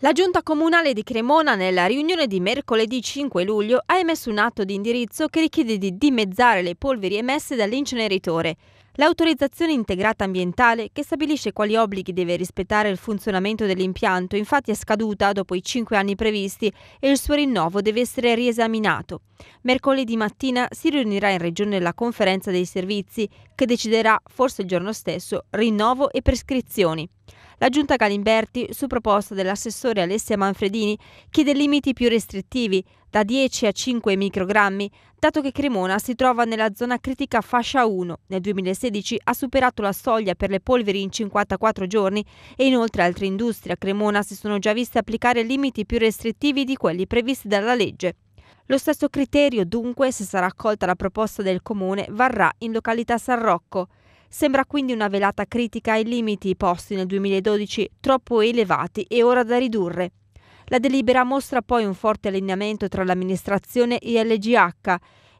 La Giunta Comunale di Cremona nella riunione di mercoledì 5 luglio ha emesso un atto di indirizzo che richiede di dimezzare le polveri emesse dall'inceneritore. L'autorizzazione integrata ambientale, che stabilisce quali obblighi deve rispettare il funzionamento dell'impianto, infatti è scaduta dopo i cinque anni previsti e il suo rinnovo deve essere riesaminato. Mercoledì mattina si riunirà in Regione la conferenza dei servizi che deciderà, forse il giorno stesso, rinnovo e prescrizioni. La giunta Galimberti, su proposta dell'assessore Alessia Manfredini, chiede limiti più restrittivi, da 10 a 5 microgrammi, dato che Cremona si trova nella zona critica fascia 1. Nel 2016 ha superato la soglia per le polveri in 54 giorni e inoltre altre industrie a Cremona si sono già viste applicare limiti più restrittivi di quelli previsti dalla legge. Lo stesso criterio, dunque, se sarà accolta la proposta del comune, varrà in località San Rocco. Sembra quindi una velata critica ai limiti posti nel 2012, troppo elevati e ora da ridurre. La delibera mostra poi un forte allineamento tra l'amministrazione e LGH.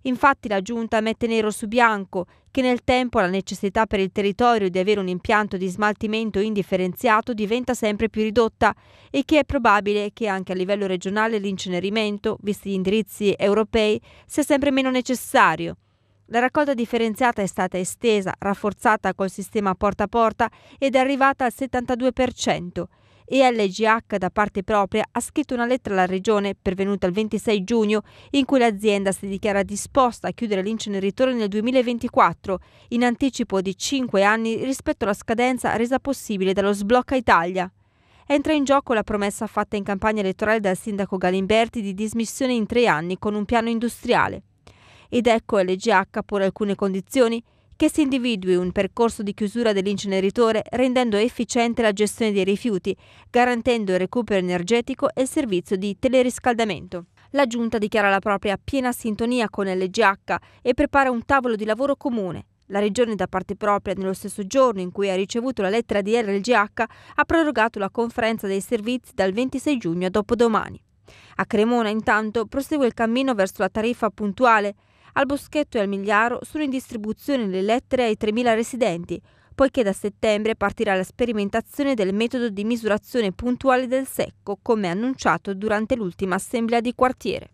Infatti la Giunta mette nero su bianco che nel tempo la necessità per il territorio di avere un impianto di smaltimento indifferenziato diventa sempre più ridotta e che è probabile che anche a livello regionale l'incenerimento, visti gli indirizzi europei, sia sempre meno necessario. La raccolta differenziata è stata estesa, rafforzata col sistema porta a porta ed è arrivata al 72%. E LGH da parte propria ha scritto una lettera alla Regione, pervenuta il 26 giugno, in cui l'azienda si dichiara disposta a chiudere l'inceneritore nel 2024, in anticipo di 5 anni rispetto alla scadenza resa possibile dallo Sblocca Italia entra in gioco la promessa fatta in campagna elettorale dal sindaco Galimberti di dismissione in tre anni con un piano industriale ed ecco LGH pone alcune condizioni che si individui un percorso di chiusura dell'inceneritore rendendo efficiente la gestione dei rifiuti, garantendo il recupero energetico e il servizio di teleriscaldamento. La Giunta dichiara la propria piena sintonia con LGH e prepara un tavolo di lavoro comune. La Regione, da parte propria, nello stesso giorno in cui ha ricevuto la lettera di LGH, ha prorogato la conferenza dei servizi dal 26 giugno a dopodomani. A Cremona, intanto, prosegue il cammino verso la tariffa puntuale, al Boschetto e al Migliaro sono in distribuzione le lettere ai 3.000 residenti, poiché da settembre partirà la sperimentazione del metodo di misurazione puntuale del secco, come annunciato durante l'ultima assemblea di quartiere.